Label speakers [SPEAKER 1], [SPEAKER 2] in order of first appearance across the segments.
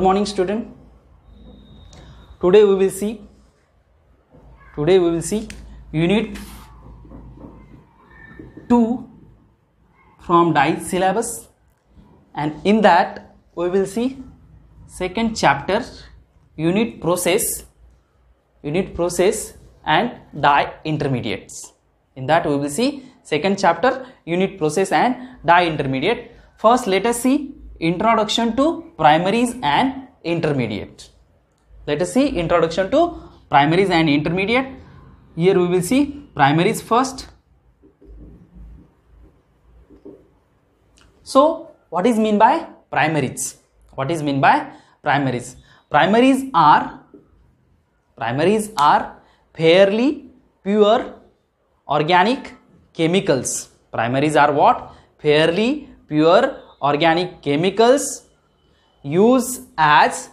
[SPEAKER 1] good morning student today we will see today we will see unit 2 from die syllabus and in that we will see second chapter unit process unit process and die intermediates in that we will see second chapter unit process and die intermediate first let us see introduction to primaries and intermediate let us see introduction to primaries and intermediate here we will see primaries first so what is mean by primaries what is mean by primaries primaries are primaries are fairly pure organic chemicals primaries are what fairly pure organic chemicals used as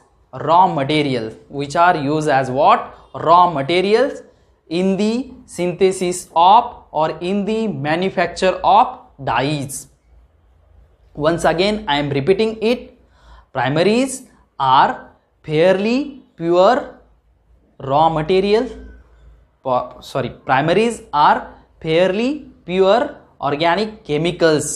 [SPEAKER 1] raw material which are used as what raw materials in the synthesis of or in the manufacture of dyes once again i am repeating it primaries are fairly pure raw material sorry primaries are fairly pure organic chemicals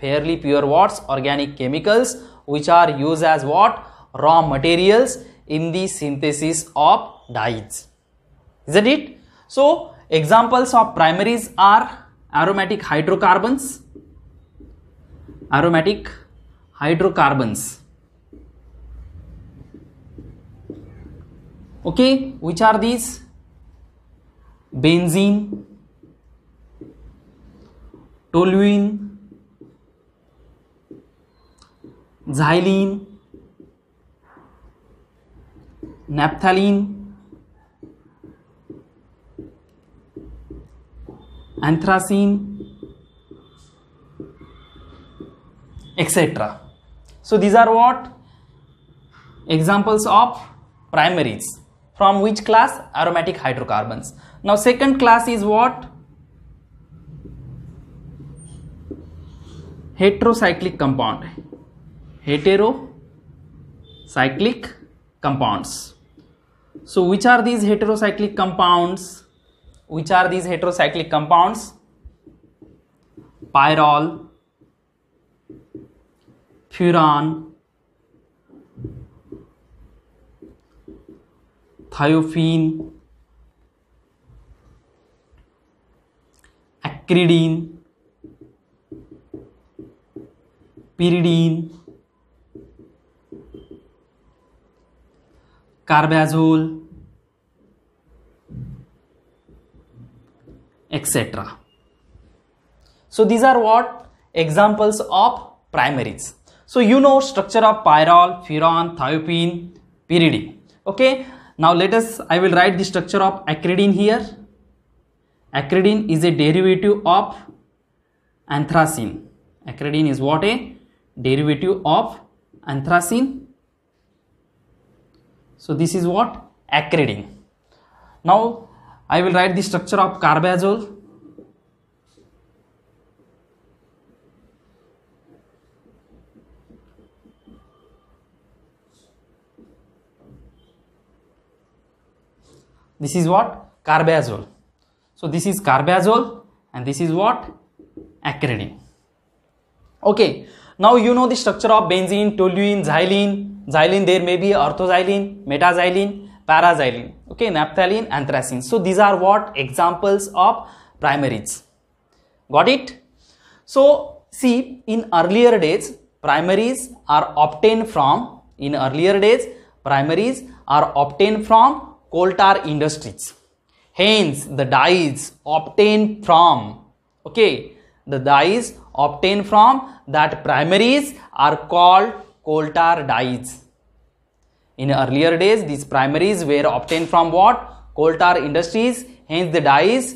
[SPEAKER 1] fairly pure what's organic chemicals which are used as what raw materials in the synthesis of dyes isn't it so examples of primaries are aromatic hydrocarbons aromatic hydrocarbons okay which are these benzene toluene xylene, naphthalene, anthracene, etc. So these are what examples of primaries from which class aromatic hydrocarbons. Now second class is what? Heterocyclic compound heterocyclic compounds. So which are these heterocyclic compounds? Which are these heterocyclic compounds? Pyrrole, furan, thiophene, acridine, pyridine, carbazole, etc. So these are what examples of primaries. So you know structure of pyrrole, furan, thiopine, pyridine. Okay. Now let us, I will write the structure of acridine here. Acridine is a derivative of anthracene. Acridine is what a derivative of anthracene so this is what acridine now i will write the structure of carbazole this is what carbazole so this is carbazole and this is what acridine okay now you know the structure of benzene toluene xylene Xylene, there may be orthoxylene, metaxylene, paraxylene, okay, naphthalene and So these are what examples of primaries. Got it? So see, in earlier days, primaries are obtained from, in earlier days, primaries are obtained from coal tar industries. Hence, the dyes obtained from, okay, the dyes obtained from that primaries are called coal-tar dyes. In earlier days, these primaries were obtained from what? Coal-tar industries. Hence, the dyes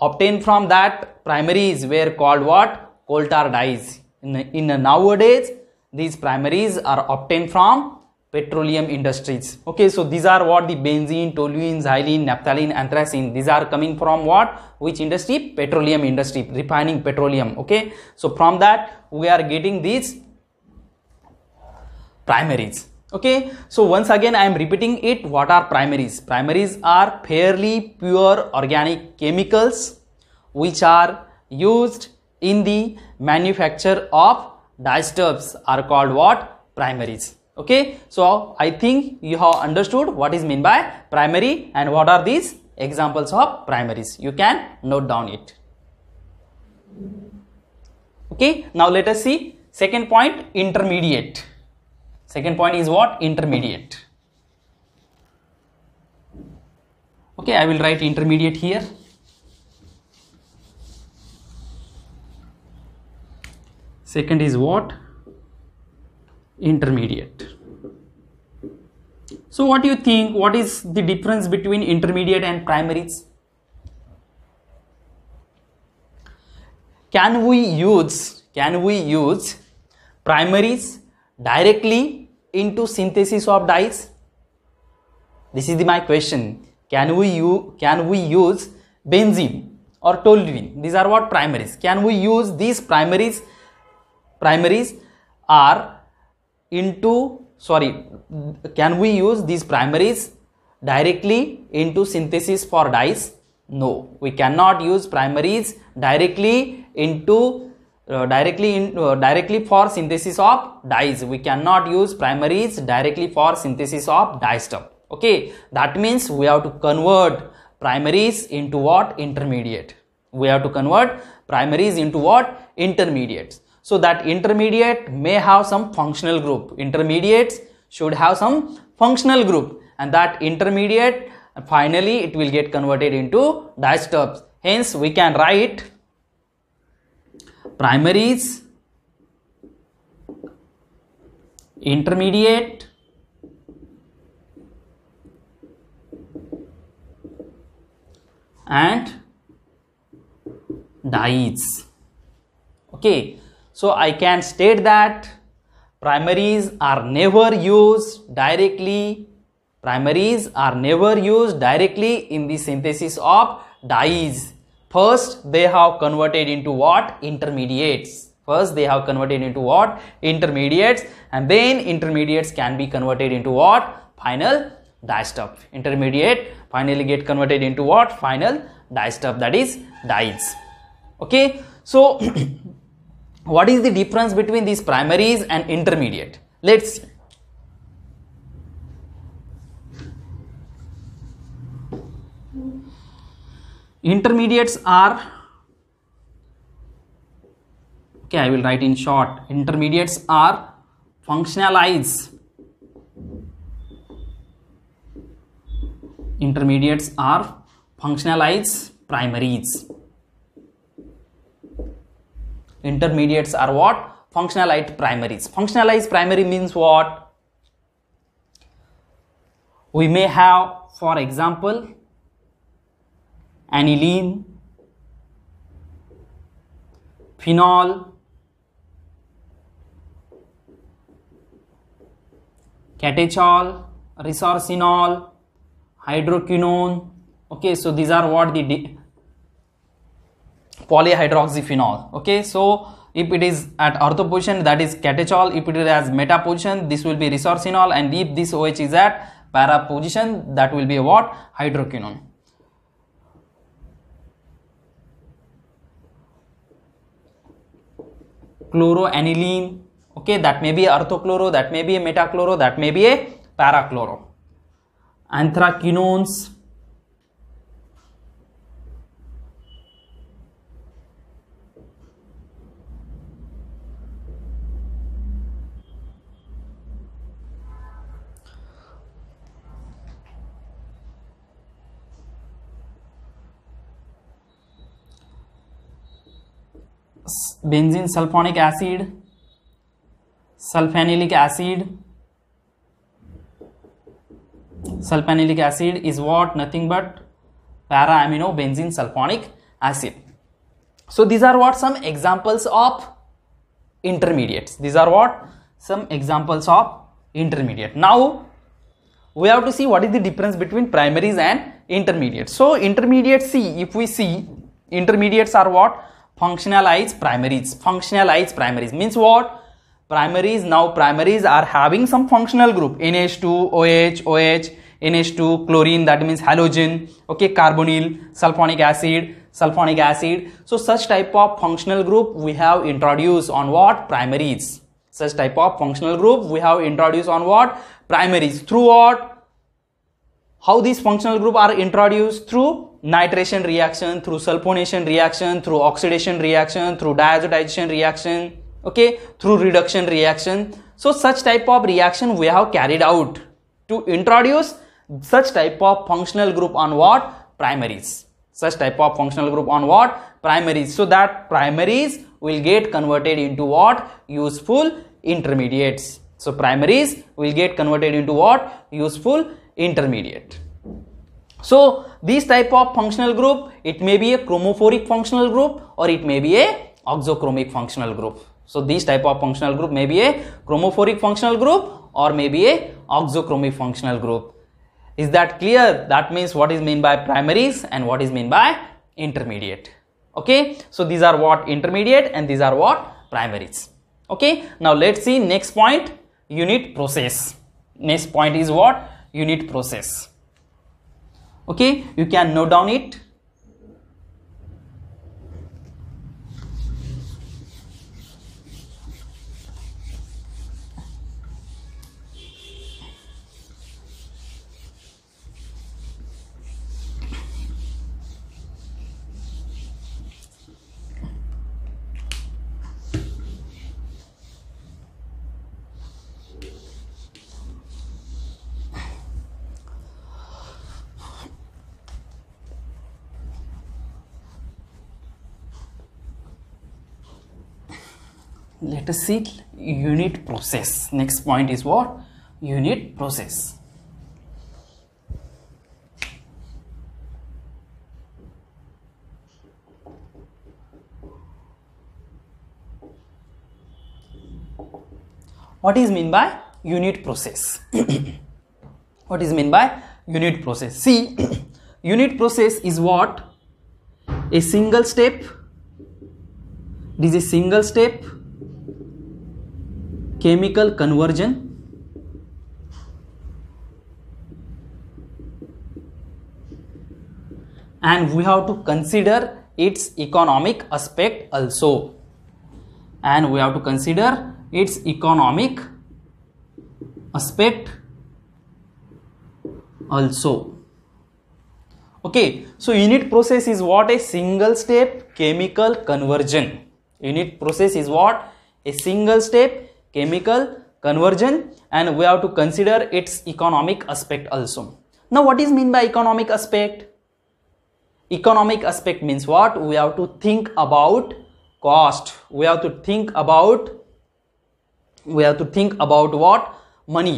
[SPEAKER 1] obtained from that primaries were called what? Coal-tar dyes. In, in nowadays, these primaries are obtained from petroleum industries. Okay, so these are what the benzene, toluene, xylene, naphthalene, anthracene. These are coming from what? Which industry? Petroleum industry, refining petroleum. Okay, so from that we are getting these primaries okay so once again i am repeating it what are primaries primaries are fairly pure organic chemicals which are used in the manufacture of disturbs are called what primaries okay so i think you have understood what is meant by primary and what are these examples of primaries you can note down it okay now let us see second point intermediate second point is what intermediate okay I will write intermediate here second is what intermediate so what do you think what is the difference between intermediate and primaries can we use can we use primaries directly into synthesis of dyes? This is the, my question. Can we, can we use benzene or toluene? These are what primaries. Can we use these primaries? Primaries are into sorry can we use these primaries directly into synthesis for dyes no we cannot use primaries directly into uh, directly in uh, directly for synthesis of dyes we cannot use primaries directly for synthesis of dye stuff. okay that means we have to convert primaries into what intermediate we have to convert primaries into what intermediates so that intermediate may have some functional group intermediates should have some functional group and that intermediate finally it will get converted into dyestuffs hence we can write primaries, intermediate, and dyes. Okay, so I can state that primaries are never used directly primaries are never used directly in the synthesis of dyes First, they have converted into what? Intermediates. First, they have converted into what? Intermediates. And then intermediates can be converted into what? Final stuff. Intermediate finally get converted into what? Final stuff. that is dyes. Okay. So, what is the difference between these primaries and intermediate? Let's see. intermediates are okay i will write in short intermediates are functionalized. intermediates are functionalized primaries intermediates are what functionalized primaries functionalized primary means what we may have for example aniline, phenol, catechol, resorcinol, hydroquinone. Okay, so these are what the polyhydroxyphenol. Okay, so if it is at ortho position that is catechol, if it is as meta position this will be resorcinol and if this OH is at para position that will be what hydroquinone. chloroaniline okay that may be orthochloro that may be a metachloro that may be a parachloro anthraquinones benzene sulfonic acid sulfanic acid sulfanic acid is what nothing but para amino benzene sulfonic acid so these are what some examples of intermediates these are what some examples of intermediate now we have to see what is the difference between primaries and intermediates so intermediate c if we see intermediates are what functionalize primaries functionalize primaries means what primaries now primaries are having some functional group nh2 oh oh nh2 chlorine that means halogen okay carbonyl sulfonic acid sulfonic acid so such type of functional group we have introduced on what primaries such type of functional group we have introduced on what primaries through what how these functional group are introduced through nitration reaction, through sulfonation reaction, through oxidation reaction, through diazotization reaction, okay, through reduction reaction. So such type of reaction we have carried out to introduce such type of functional group on what? Primaries. Such type of functional group on what? Primaries. So that primaries will get converted into what? Useful intermediates. So primaries will get converted into what? Useful intermediate. So this type of functional group, it may be a chromophoric functional group or it may be a oxochromic functional group. So this type of functional group may be a chromophoric functional group or may be a oxochromic functional group. Is that clear? That means what is meant by primaries and what is meant by intermediate. Okay, so these are what intermediate and these are what primaries. Okay, now let's see next point unit process. Next point is what unit process okay you can note down it একটা unit process. Next point is what Unit process. what is mean by unit process what is mean by unit process see unit process is what a single step it is a single step chemical conversion and we have to consider its economic aspect also and we have to consider its economic aspect also okay so unit process is what a single step chemical conversion unit process is what a single step chemical conversion and we have to consider its economic aspect also now what is mean by economic aspect economic aspect means what we have to think about cost we have to think about we have to think about what money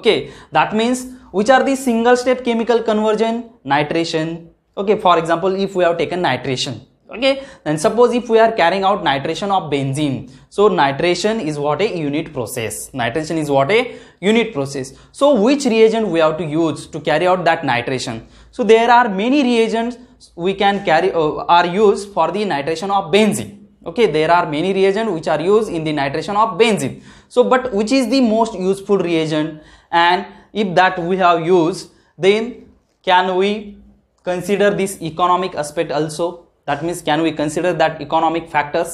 [SPEAKER 1] okay that means which are the single step chemical conversion nitration okay for example if we have taken nitration okay and suppose if we are carrying out nitration of benzene so nitration is what a unit process nitration is what a unit process so which reagent we have to use to carry out that nitration so there are many reagents we can carry uh, are used for the nitration of benzene okay there are many reagents which are used in the nitration of benzene so but which is the most useful reagent and if that we have used then can we consider this economic aspect also that means can we consider that economic factors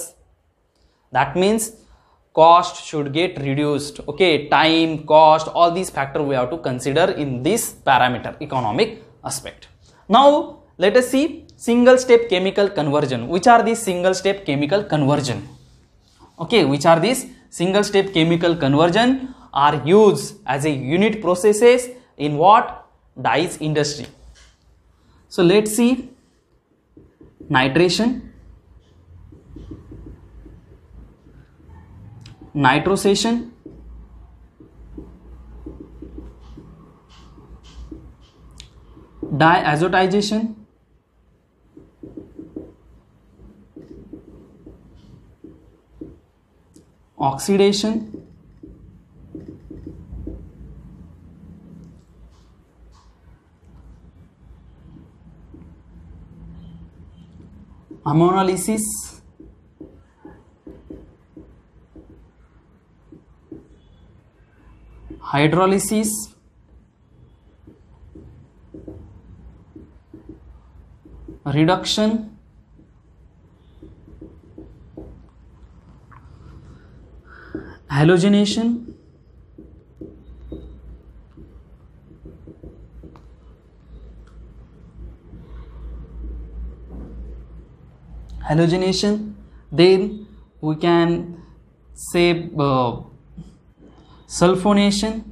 [SPEAKER 1] that means cost should get reduced okay time cost all these factor we have to consider in this parameter economic aspect now let us see single step chemical conversion which are these single step chemical conversion okay which are these single step chemical conversion are used as a unit processes in what dyes industry so let's see nitration nitrosation diazotization oxidation ammonolysis hydrolysis reduction halogenation Halogenation. then we can say uh, sulfonation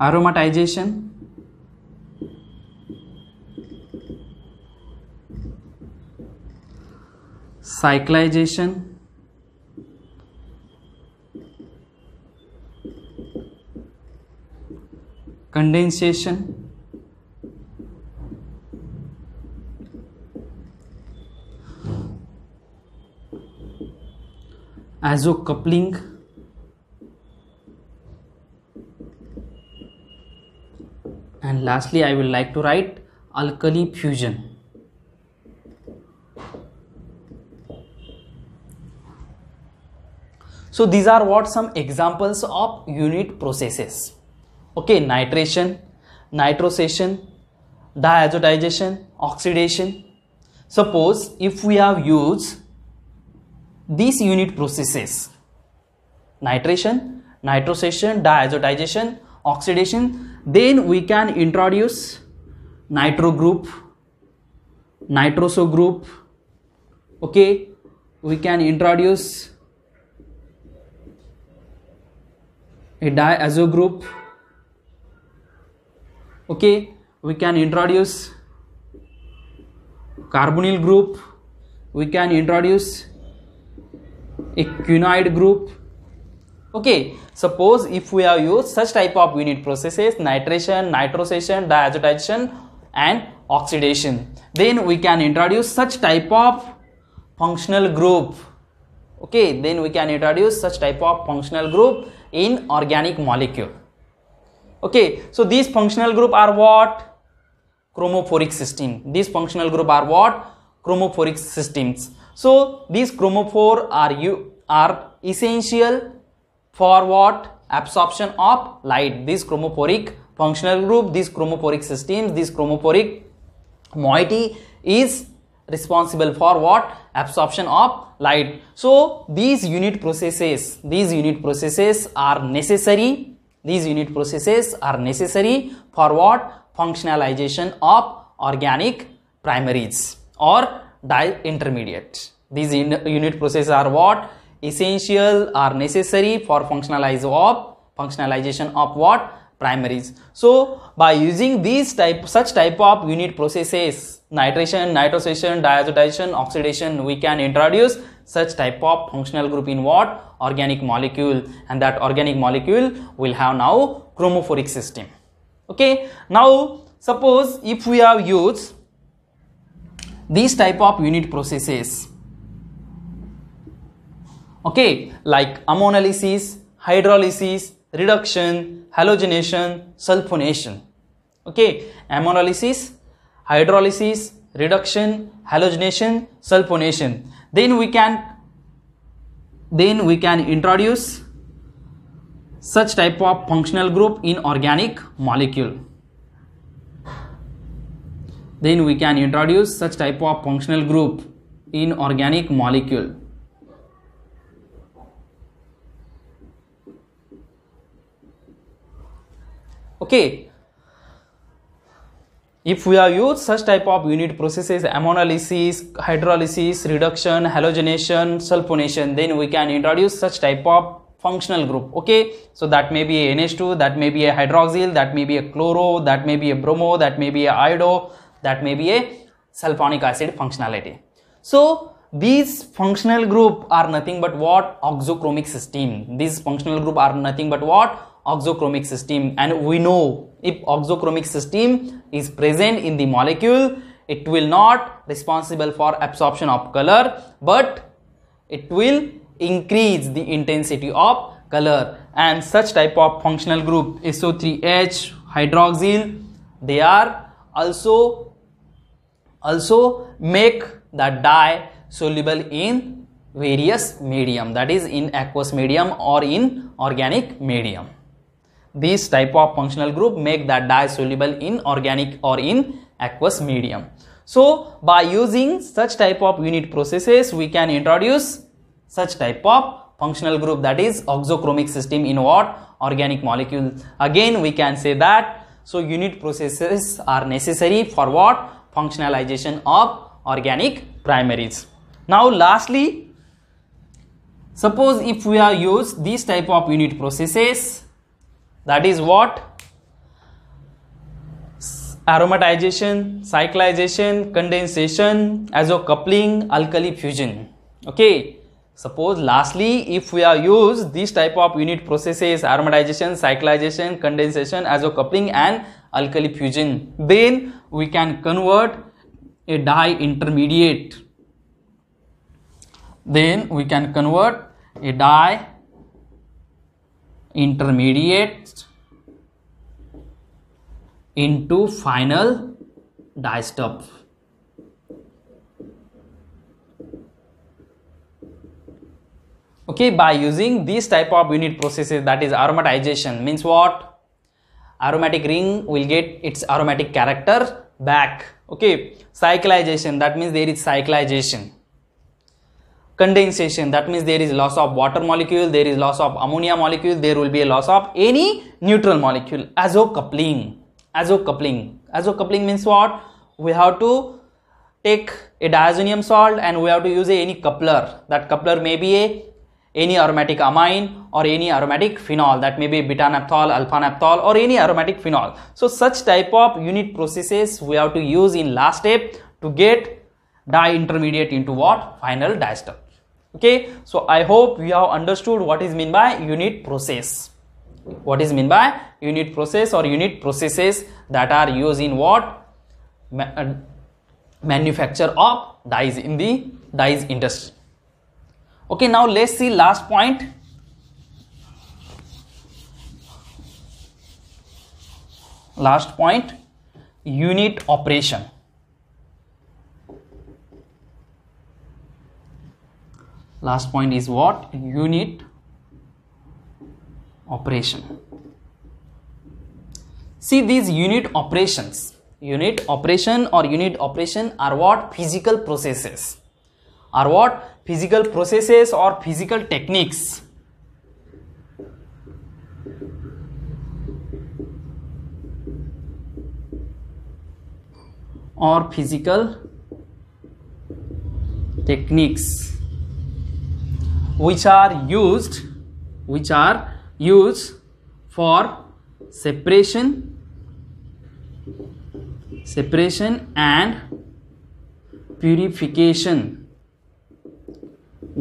[SPEAKER 1] aromatization cyclization condensation coupling, and lastly I will like to write alkali fusion so these are what some examples of unit processes okay nitration nitrosation diazotization oxidation suppose if we have used these unit processes nitration nitrosation diazotization oxidation then we can introduce nitro group nitroso group okay we can introduce a diazo group okay we can introduce carbonyl group we can introduce a quinoid group okay suppose if we have used such type of unit processes nitration nitrosation diazotization and oxidation then we can introduce such type of functional group okay then we can introduce such type of functional group in organic molecule okay so these functional group are what chromophoric system these functional group are what chromophoric systems so these chromophore are you are essential for what absorption of light these chromophoric functional group these chromophoric systems this chromophoric moiety is responsible for what absorption of light so these unit processes these unit processes are necessary these unit processes are necessary for what? Functionalization of organic primaries or intermediate. These unit processes are what? Essential are necessary for functionalize of functionalization of what? primaries so by using these type such type of unit processes nitration nitrosation diazotization oxidation we can introduce such type of functional group in what organic molecule and that organic molecule will have now chromophoric system okay now suppose if we have used these type of unit processes okay like ammonolysis, hydrolysis reduction halogenation sulfonation okay ammonolysis, hydrolysis reduction halogenation sulfonation then we can then we can introduce such type of functional group in organic molecule then we can introduce such type of functional group in organic molecule okay if we have used such type of unit processes, ammonolysis, hydrolysis, reduction, halogenation, sulfonation, then we can introduce such type of functional group okay so that may be a nh2 that may be a hydroxyl that may be a chloro that may be a bromo that may be a iodo that may be a sulfonic acid functionality so these functional group are nothing but what oxochromic system these functional group are nothing but what oxochromic system and we know if oxochromic system is present in the molecule it will not responsible for absorption of color but it will increase the intensity of color and such type of functional group SO3H hydroxyl they are also also make the dye soluble in various medium that is in aqueous medium or in organic medium these type of functional group make that dye soluble in organic or in aqueous medium. So by using such type of unit processes, we can introduce such type of functional group that is oxochromic system in what organic molecule. Again, we can say that so unit processes are necessary for what functionalization of organic primaries. Now lastly, suppose if we are use these type of unit processes that is what aromatization cyclization condensation coupling, alkali fusion okay suppose lastly if we are use this type of unit processes aromatization cyclization condensation coupling, and alkali fusion then we can convert a dye intermediate then we can convert a dye intermediate into final dyestuff. Okay, by using these type of unit processes that is aromatization means what? Aromatic ring will get its aromatic character back. Okay, cyclization that means there is cyclization condensation that means there is loss of water molecule there is loss of ammonia molecule there will be a loss of any neutral molecule coupling. Azo coupling means what we have to take a diazonium salt and we have to use any coupler that coupler may be a any aromatic amine or any aromatic phenol that may be beta naphthol alpha or any aromatic phenol so such type of unit processes we have to use in last step to get dye intermediate into what final diester okay so i hope you have understood what is mean by unit process what is mean by unit process or unit processes that are used in what Ma uh, manufacture of dyes in the dyes industry okay now let's see last point last point unit operation last point is what unit operation see these unit operations unit operation or unit operation are what physical processes are what physical processes or physical techniques or physical techniques which are used which are used for separation separation and purification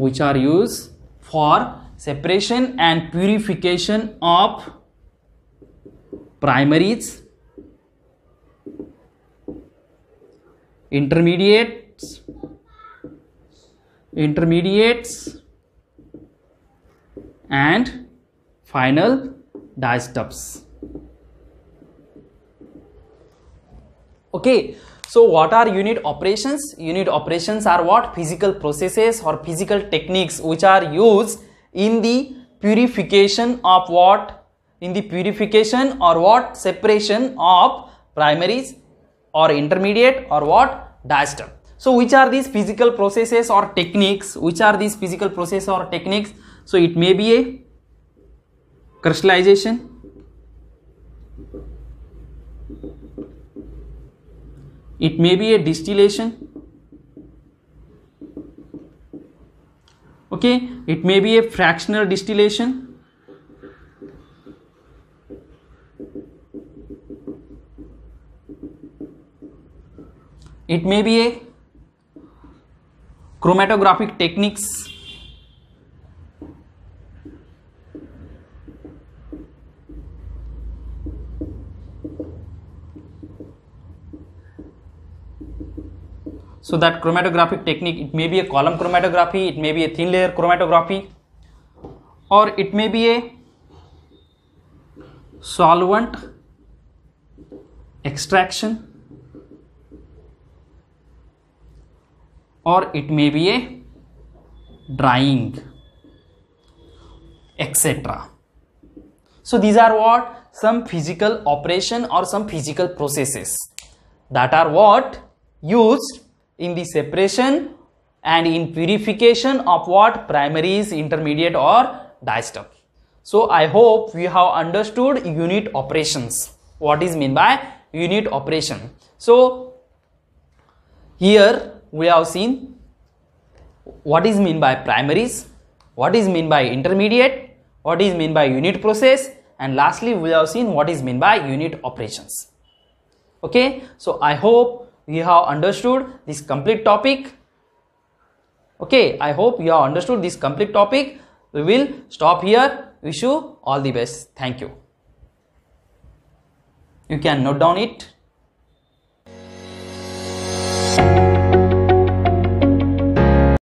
[SPEAKER 1] which are used for separation and purification of primaries intermediates intermediates and final diastubs. Okay, so what are unit operations? Unit operations are what? Physical processes or physical techniques which are used in the purification of what? In the purification or what? Separation of primaries or intermediate or what? Diastub. So which are these physical processes or techniques? Which are these physical processes or techniques? so it may be a crystallization it may be a distillation okay it may be a fractional distillation it may be a chromatographic techniques so that chromatographic technique it may be a column chromatography it may be a thin layer chromatography or it may be a solvent extraction or it may be a drying etc so these are what some physical operation or some physical processes that are what used in the separation and in purification of what primaries, intermediate or diastolic. So I hope we have understood unit operations. What is mean by unit operation? So here we have seen what is mean by primaries, what is mean by intermediate, what is mean by unit process and lastly we have seen what is mean by unit operations. Okay, so I hope we have understood this complete topic okay i hope you have understood this complete topic we will stop here wish you all the best thank you you can note down it